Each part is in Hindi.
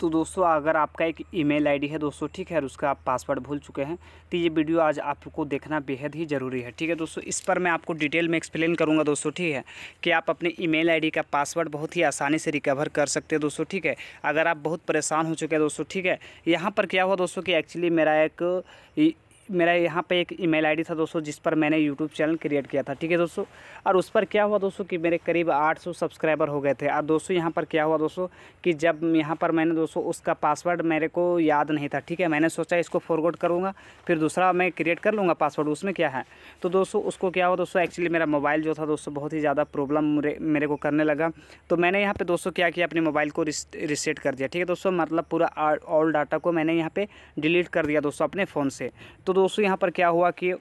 तो दोस्तों अगर आपका एक ईमेल आईडी है दोस्तों ठीक है और उसका आप पासवर्ड भूल चुके हैं तो ये वीडियो आज आपको देखना बेहद ही ज़रूरी है ठीक है दोस्तों इस पर मैं आपको डिटेल में एक्सप्लेन करूँगा दोस्तों ठीक है कि आप अपने ईमेल आईडी का पासवर्ड बहुत ही आसानी से रिकवर कर सकते हैं दोस्तों ठीक है अगर आप बहुत परेशान हो चुके हैं दोस्तों ठीक है यहाँ पर क्या हुआ दोस्तों कि एक्चुअली मेरा एक मेरा यहाँ पे एक ईमेल आईडी था दोस्तों जिस पर मैंने यूट्यूब चैनल क्रिएट किया था ठीक है दोस्तों और उस पर क्या हुआ दोस्तों कि मेरे करीब 800 सब्सक्राइबर हो गए थे और दोस्तों यहाँ पर क्या हुआ दोस्तों कि जब यहाँ पर मैंने दोस्तों उसका पासवर्ड मेरे को याद नहीं था ठीक है मैंने सोचा इसको फॉरवर्ड करूँगा फिर दूसरा मैं क्रिएट कर लूँगा पासवर्ड उसमें क्या है तो दोस्तों उसको क्या हुआ दोस्तों एक्चुअली मेरा मोबाइल जो था दोस्तों बहुत ही ज़्यादा प्रॉब्लम मेरे को करने लगा तो मैंने यहाँ पर दोस्तों क्या किया अपने मोबाइल को रिसेट कर दिया ठीक है दोस्तों मतलब पूरा ऑल डाटा को मैंने यहाँ पर डिलीट कर दिया दोस्तों अपने फ़ोन से तो दोस्तों यहाँ पर क्या हुआ कि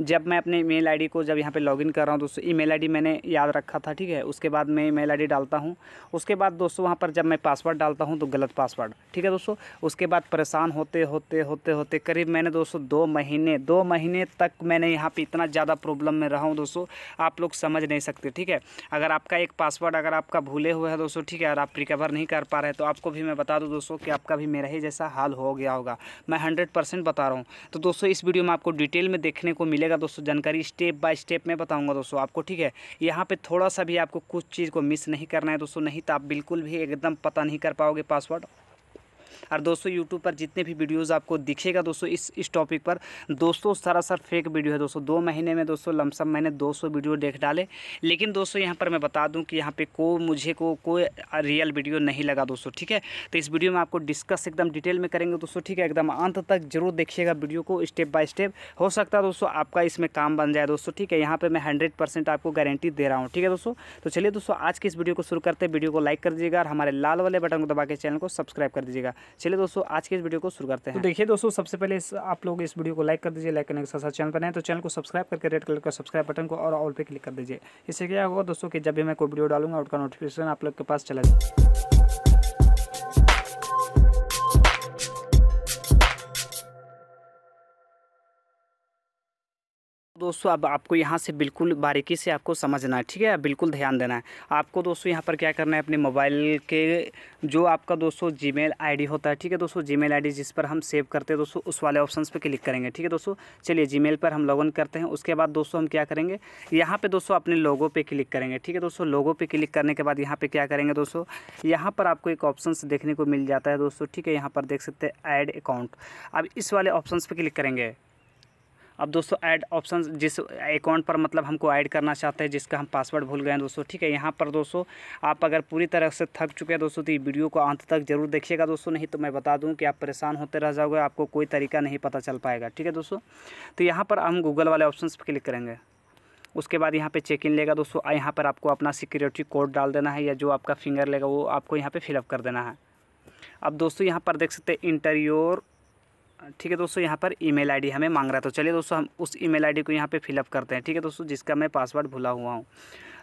जब मैं अपने ईमेल आईडी को जब यहाँ पे लॉगिन कर रहा हूँ दोस्तों ईमेल आईडी मैंने याद रखा था ठीक है उसके बाद मैं ईमेल आईडी डालता हूँ उसके बाद दोस्तों वहाँ पर जब मैं पासवर्ड डालता हूँ तो गलत पासवर्ड ठीक है दोस्तों उसके बाद परेशान होते होते होते होते करीब मैंने दोस्तों दो महीने दो महीने तक मैंने यहाँ पर इतना ज़्यादा प्रॉब्लम में रहा हूँ दोस्तों आप लोग समझ नहीं सकते ठीक है अगर आपका एक पासवर्ड अगर आपका भूले हुए हैं दोस्तों ठीक है और आप रिकवर नहीं कर पा रहे तो आपको भी मैं बता दूँ दोस्तों कि आपका भी मेरा ही जैसा हाल हो गया होगा मैं हंड्रेड बता रहा हूँ तो दोस्तों इस वीडियो में आपको डिटेल में देखने को मिले मिलेगा दोस्तों जानकारी स्टेप बाय स्टेप मैं बताऊंगा दोस्तों आपको ठीक है यहाँ पर थोड़ा सा भी आपको कुछ चीज़ को मिस नहीं करना है दोस्तों नहीं तो आप बिल्कुल भी एकदम पता नहीं कर पाओगे पासवर्ड और दोस्तों यूट्यूब पर जितने भी वीडियोज़ आपको दिखेगा दोस्तों इस इस टॉपिक पर दोस्तों सरासर फेक वीडियो है दोस्तों दो महीने में दोस्तों लमसम मैंने दो वीडियो देख डाले लेकिन दोस्तों यहाँ पर मैं बता दूँ कि यहाँ पर को मुझे को कोई रियल वीडियो नहीं लगा दोस्तों ठीक है तो इस वीडियो में आपको डिस्कस एकदम डिटेल में करेंगे दोस्तों ठीक है एकदम अंत तक जरूर देखिएगा वीडियो को स्टेप बाय स्टेप हो सकता है दोस्तों आपका इसमें काम बन जाए दोस्तों ठीक है यहाँ पर मैं हंड्रेड परसेंट आपको गारंटी दे रहा हूँ ठीक है दोस्तों तो चलिए दोस्तों आज की इस वीडियो को शुरू करते हैं वीडियो को लाइक कर दीजिएगा और हमारे लाल वाले बटन को दबा के चैनल को सब्सक्राइब कर दीजिएगा चलिए दोस्तों आज के इस वीडियो को शुरू करते तो हैं तो देखिए दोस्तों सबसे पहले इस आप लोग इस वीडियो को लाइक कर दीजिए लाइक करने के साथ साथ चैनल पर नए तो चैनल को सब्सक्राइब करके रेड कलर का सब्सक्राइब बटन को और ऑल पे क्लिक कर दीजिए इससे क्या होगा दोस्तों कि जब भी मैं कोई वीडियो डालूंगा उसका नोटिफिकेशन आप लोग के पास चला जाए दोस्तों अब आपको यहाँ से बिल्कुल बारीकी से आपको समझना है ठीक है बिल्कुल ध्यान देना है आपको दोस्तों यहाँ पर क्या करना है अपने मोबाइल के जो आपका दोस्तों जी मेल होता है ठीक है दोस्तों जी मेल जिस पर हम सेव करते हैं दोस्तों उस वाले ऑप्शन पर क्लिक करेंगे ठीक है दोस्तों चलिए जी पर हम लॉग करते हैं उसके बाद दोस्तों हम क्या करेंगे यहाँ पर दोस्तों अपने लोगों पर क्लिक करेंगे ठीक है दोस्तों लोगों पर क्लिक करने के बाद यहाँ पर क्या करेंगे दोस्तों यहाँ पर आपको एक ऑप्शन देखने को मिल जाता है दोस्तों ठीक है यहाँ पर देख सकते हैं ऐड अकाउंट अब इस वाले ऑप्शन पर क्लिक करेंगे अब दोस्तों ऐड ऑप्शन जिस अकाउंट पर मतलब हमको ऐड करना चाहते हैं जिसका हम पासवर्ड भूल गए हैं दोस्तों ठीक है यहाँ पर दोस्तों आप अगर पूरी तरह से थक चुके हैं दोस्तों तो ये वीडियो को अंत तक जरूर देखिएगा दोस्तों नहीं तो मैं बता दूँ कि आप परेशान होते रह जाओगे आपको कोई तरीका नहीं पता चल पाएगा ठीक है दोस्तों तो यहाँ पर हम गूगल वाले ऑप्शन पर क्लिक करेंगे उसके बाद यहाँ पे चेक इन लेगा दोस्तों यहाँ पर आपको अपना सिक्योरिटी कोड डाल देना है या जो आपका फिंगर लेगा वो आपको यहाँ पे फिलअप कर देना है अब दोस्तों यहाँ पर देख सकते हैं इंटरियोर ठीक है दोस्तों यहाँ पर ईमेल आईडी हमें मांग रहा है तो चलिए दोस्तों हम उस ईमेल आईडी को यहाँ पे फिलअप करते हैं ठीक है दोस्तों जिसका मैं पासवर्ड भुला हुआ हूँ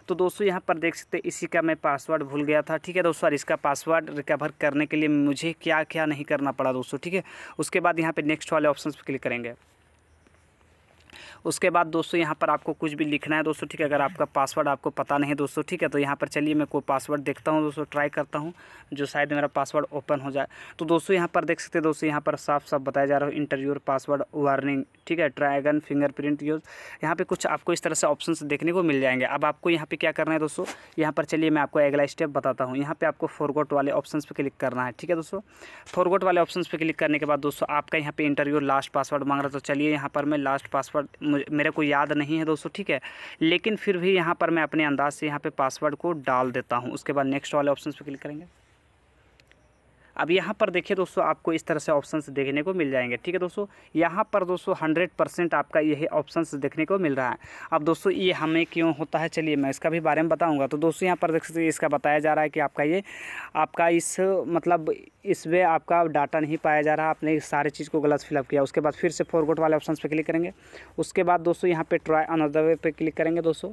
तो दोस्तों यहाँ पर देख सकते हैं इसी का मैं पासवर्ड भूल गया था ठीक है दोस्तों और इसका पासवर्ड रिकवर करने के लिए मुझे क्या क्या नहीं करना पड़ा दोस्तों ठीक है उसके बाद यहाँ पर नेक्स्ट वाले ऑप्शन पर क्लिक करेंगे उसके बाद दोस्तों यहाँ पर आपको कुछ भी लिखना है दोस्तों ठीक है अगर आपका पासवर्ड आपको पता नहीं है दोस्तों ठीक है तो यहाँ पर चलिए मैं कोई पासवर्ड देखता हूँ दोस्तों ट्राई करता हूँ जो शायद मेरा पासवर्ड ओपन हो जाए तो दोस्तों यहाँ पर देख सकते हैं दोस्तों यहाँ पर साफ साफ बताया जा रहा है इंटरव्यूर पासवर्ड वार्निंग ठीक है ट्राइगन फिंगरप्रिंट यूज यहाँ पर कुछ आपको इस तरह से ऑप्शन देखने को मिल जाएंगे अब आपको यहाँ पर क्या करना है दोस्तों यहाँ पर चलिए मैं आपको अगला स्टेप बताता हूँ यहाँ पर आपको फॉरगोट वाले ऑप्शन पर क्लिक करना है ठीक है दोस्तों फॉरगोट वाले ऑप्शन पर क्लिक करने के बाद दोस्तों आपका यहाँ पर इंटरव्यू लास्ट पासवर्ड मांग रहा है तो चलिए यहाँ पर मैं लास्ट पासवर्ड मेरे को याद नहीं है दोस्तों ठीक है लेकिन फिर भी यहाँ पर मैं अपने अंदाज से यहाँ पर पासवर्ड को डाल देता हूँ उसके बाद नेक्स्ट वाले ऑप्शन पर क्लिक करेंगे अब यहाँ पर देखिए दोस्तों आपको इस तरह से ऑप्शंस देखने को मिल जाएंगे ठीक है दोस्तों यहाँ पर दोस्तों हंड्रेड परसेंट आपका यही ऑप्शंस देखने को मिल रहा है अब दोस्तों ये हमें क्यों होता है चलिए मैं इसका भी बारे में बताऊँगा तो दोस्तों यहाँ पर देख सकते इसका बताया जा रहा है कि आपका ये आपका इस मतलब इसमें आपका डाटा नहीं पाया जा रहा आपने सारे चीज़ को गलत फिलअप किया उसके बाद फिर से फॉरवर्ड वाले ऑप्शन पर क्लिक करेंगे उसके बाद दोस्तों यहाँ पर ट्राई अनदर वे पर क्लिक करेंगे दोस्तों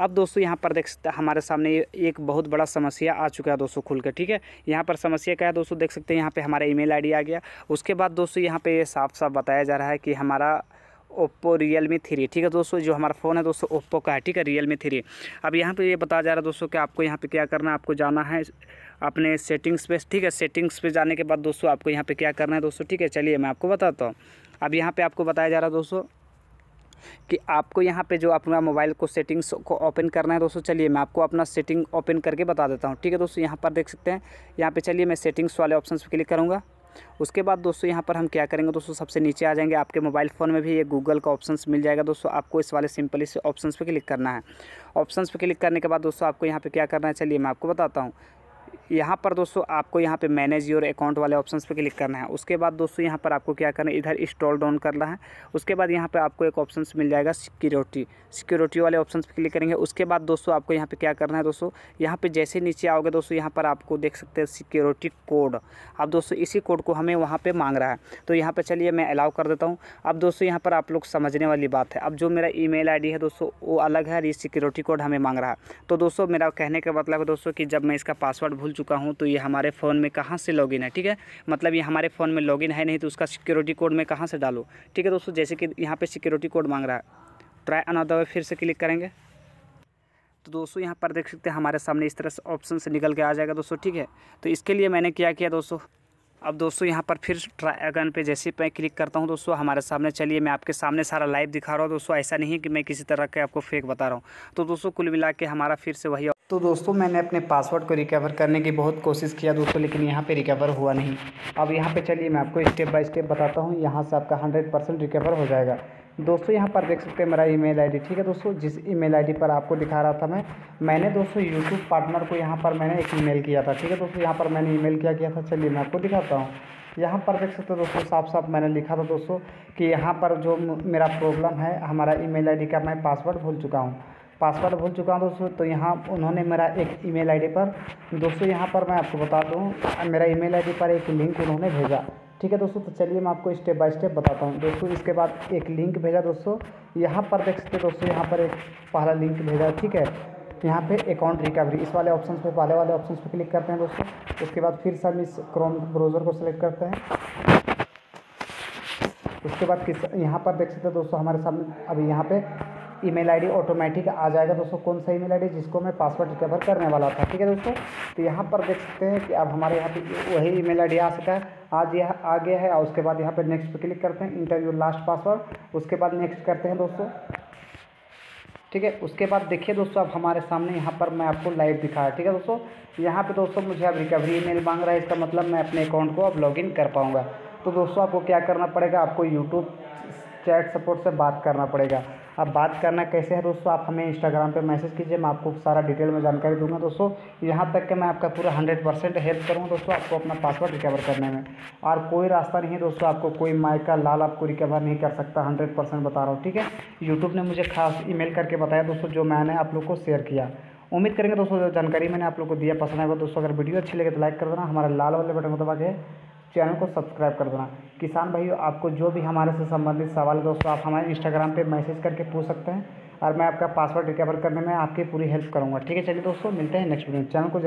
अब दोस्तों यहाँ पर देख सकते हमारे सामने एक बहुत बड़ा समस्या आ चुका है दोस्तों खुल के ठीक है यहाँ पर समस्या क्या है दोस्तों देख सकते हैं यहाँ पे हमारा ईमेल आईडी आ गया उसके बाद दोस्तों यहाँ पे ये साफ साफ बताया जा रहा है कि हमारा ओप्पो रियल मी थ्री ठीक है दोस्तों जो हमारा फ़ोन है दोस्तों ओप्पो का है ठीक है रियल मी थ्री अब यहाँ पर ये यह बताया जा रहा है दोस्तों कि आपको यहाँ पर क्या करना है आपको जाना है अपने सेटिंग्स पे ठीक है सेटिंग्स पे जाने के बाद दोस्तों आपको यहाँ पे क्या करना है दोस्तों ठीक है चलिए मैं आपको बताता हूँ अब यहाँ पर आपको बताया जा रहा है दोस्तों कि आपको यहाँ पे जो अपना मोबाइल को सेटिंग्स को ओपन करना है दोस्तों चलिए मैं आपको अपना सेटिंग ओपन करके बता देता हूँ ठीक है दोस्तों यहाँ पर देख सकते हैं यहाँ पर चलिए मैं सेटिंग्स वाले ऑप्शन पर क्लिक करूँगा उसके बाद दोस्तों यहाँ पर हम क्या करेंगे दोस्तों सबसे नीचे आ जाएंगे आपके मोबाइल फ़ोन में भी ये गूगल का ऑप्शन मिल जाएगा दोस्तों आपको इस वाले सिंपली से ऑप्शन पर क्लिक करना है ऑप्शन पर क्लिक करने के बाद दोस्तों आपको यहाँ पर क्या करना है चलिए मैं आपको बताता हूँ यहाँ पर दोस्तों आपको यहाँ पे मैनेज योर अकाउंट वाले ऑप्शन पे क्लिक करना है उसके बाद दोस्तों यहाँ पर आपको क्या करना है इधर स्टॉल डाउन करना है उसके बाद यहाँ पे आपको एक ऑप्शन मिल जाएगा सिक्योरिटी सिक्योरिटी वाले ऑप्शन पे क्लिक करेंगे उसके बाद दोस्तों आपको यहाँ पर क्या करना है दोस्तों यहाँ पर जैसे नीचे आओगे दोस्तों यहाँ पर आपको देख सकते हैं सिक्योरिटी कोड अब दोस्तों इसी कोड को हमें वहाँ पर मांग रहा है तो यहाँ पर चलिए मैं अलाउ कर देता हूँ अब दोस्तों यहाँ पर आप लोग समझने वाली बात है अब जो मेरा ई मेल है दोस्तों वो अलग है और ये सिक्योरिटी कोड हमें मांग रहा है तो दोस्तों मेरा कहने का मतलब है दोस्तों कि जब मैं इसका पासवर्ड भूल भूल चुका हूँ तो ये हमारे फ़ोन में कहाँ से लॉगिन है ठीक है मतलब ये हमारे फ़ोन में लॉगिन है नहीं तो उसका सिक्योरिटी कोड मैं कहाँ से डालूँ ठीक है दोस्तों जैसे कि यहाँ पर सिक्योरिटी कोड मांग रहा है ट्राई अनदर फिर से क्लिक करेंगे तो दोस्तों यहाँ पर देख सकते हैं हमारे सामने इस तरह से ऑप्शन से निकल के आ जाएगा दोस्तों ठीक है तो इसके लिए मैंने क्या किया दोस्तों अब दोस्तों यहाँ पर फिर ट्राई अगन पे जैसे मैं क्लिक करता हूँ दोस्तों हमारे सामने चलिए मैं आपके सामने सारा लाइव दिखा रहा हूँ दोस्तों ऐसा नहीं है कि मैं किसी तरह के आपको फेक बता रहा हूँ तो दोस्तों कुल मिला के हमारा फिर से वही तो दोस्तों मैंने अपने पासवर्ड को रिकवर करने की बहुत कोशिश किया दोस्तों लेकिन यहाँ पे रिकवर हुआ नहीं अब यहाँ पे चलिए मैं आपको स्टेप बाय स्टेप बताता हूँ यहाँ से आपका हंड्रेड परसेंट रिकवर हो जाएगा दोस्तों यहाँ पर देख सकते हैं मेरा ईमेल आईडी ठीक है दोस्तों जिस ईमेल आईडी पर आपको दिखा रहा था मैं मैंने दोस्तों यूट्यूब पार्टनर को यहाँ पर मैंने एक ई किया था ठीक है दोस्तों यहाँ पर मैंने ई क्या किया था चलिए मैं आपको दिखाता हूँ यहाँ पर देख सकते हो दोस्तों साफ साफ मैंने लिखा था दोस्तों कि यहाँ पर जो मेरा प्रॉब्लम है हमारा ई आईडी का मैं पासवर्ड भूल चुका हूँ पासवर्ड भूल चुका हूँ दोस्तों तो यहाँ उन्होंने मेरा एक ईमेल आईडी पर दोस्तों यहाँ पर मैं आपको बता दूँ मेरा ईमेल आईडी पर एक लिंक उन्होंने भेजा ठीक है दोस्तों तो चलिए मैं आपको स्टेप बाय स्टेप बताता हूँ दोस्तों इसके बाद एक लिंक भेजा दोस्तों यहाँ पर देख सकते दोस्तों यहाँ पर एक पहला लिंक भेजा ठीक है यहाँ पे अकाउंट रिकवरी इस वाले ऑप्शन पे पहले वाले ऑप्शन पे क्लिक करते हैं दोस्तों उसके बाद फिर से हम इस क्रोम ब्राउज़र को सेलेक्ट करते हैं उसके बाद किस यहाँ पर देख सकते हैं दोस्तों हमारे सामने अभी यहाँ पे ईमेल आईडी ऑटोमेटिक आ जाएगा दोस्तों कौन सा ईमेल आईडी जिसको मैं पासवर्ड रिकवर करने वाला था ठीक है दोस्तों तो यहाँ पर देख सकते हैं कि अब हमारे यहाँ पे वही ईमेल आईडी आ सका है आज यह आ गया है और उसके बाद यहाँ पर नेक्स्ट पर क्लिक करते हैं इंटरव्यू लास्ट पासवर्ड उसके बाद नेक्स्ट करते हैं दोस्तों ठीक है उसके बाद देखिए दोस्तों अब हमारे सामने यहाँ पर मैं आपको लाइव दिखा ठीक है दोस्तों यहाँ पर दोस्तों मुझे अब रिकवरी ई मांग रहा है इसका मतलब मैं अपने अकाउंट को अब लॉगिन कर पाऊँगा तो दोस्तों आपको क्या करना पड़ेगा आपको यूट्यूब चैट सपोर्ट से बात करना पड़ेगा अब बात करना कैसे है दोस्तों आप हमें इंस्टाग्राम पे मैसेज कीजिए मैं आपको सारा डिटेल में जानकारी दूंगा दोस्तों यहाँ तक कि मैं आपका पूरा हंड्रेड परसेंट हेल्प करूँगा दोस्तों आपको अपना पासवर्ड रिकवर करने में और कोई रास्ता नहीं है दोस्तों आपको कोई माइका लाल आपको रिकवर नहीं कर सकता हंड्रेड परसेंट बता रहा हूँ ठीक है यूट्यूब ने मुझे खास ई करके बताया दोस्तों जो मैंने आप लोग को शेयर किया उम्मीद करेंगे दोस्तों जानकारी मैंने आप लोग को दिया पसंद आएगा दोस्तों अगर वीडियो अच्छी लगे तो लाइक कर देना हमारा लाल वाले बटन को दबा के चैनल को सब्सक्राइब कर देना किसान भाइयों आपको जो भी हमारे से संबंधित सवाल दोस्तों आप हमारे इंस्टाग्राम पे मैसेज करके पूछ सकते हैं और मैं आपका पासवर्ड रिकवर करने में आपकी पूरी हेल्प करूँगा ठीक है चलिए दोस्तों मिलते हैं नेक्स्ट वीडियो चैनल को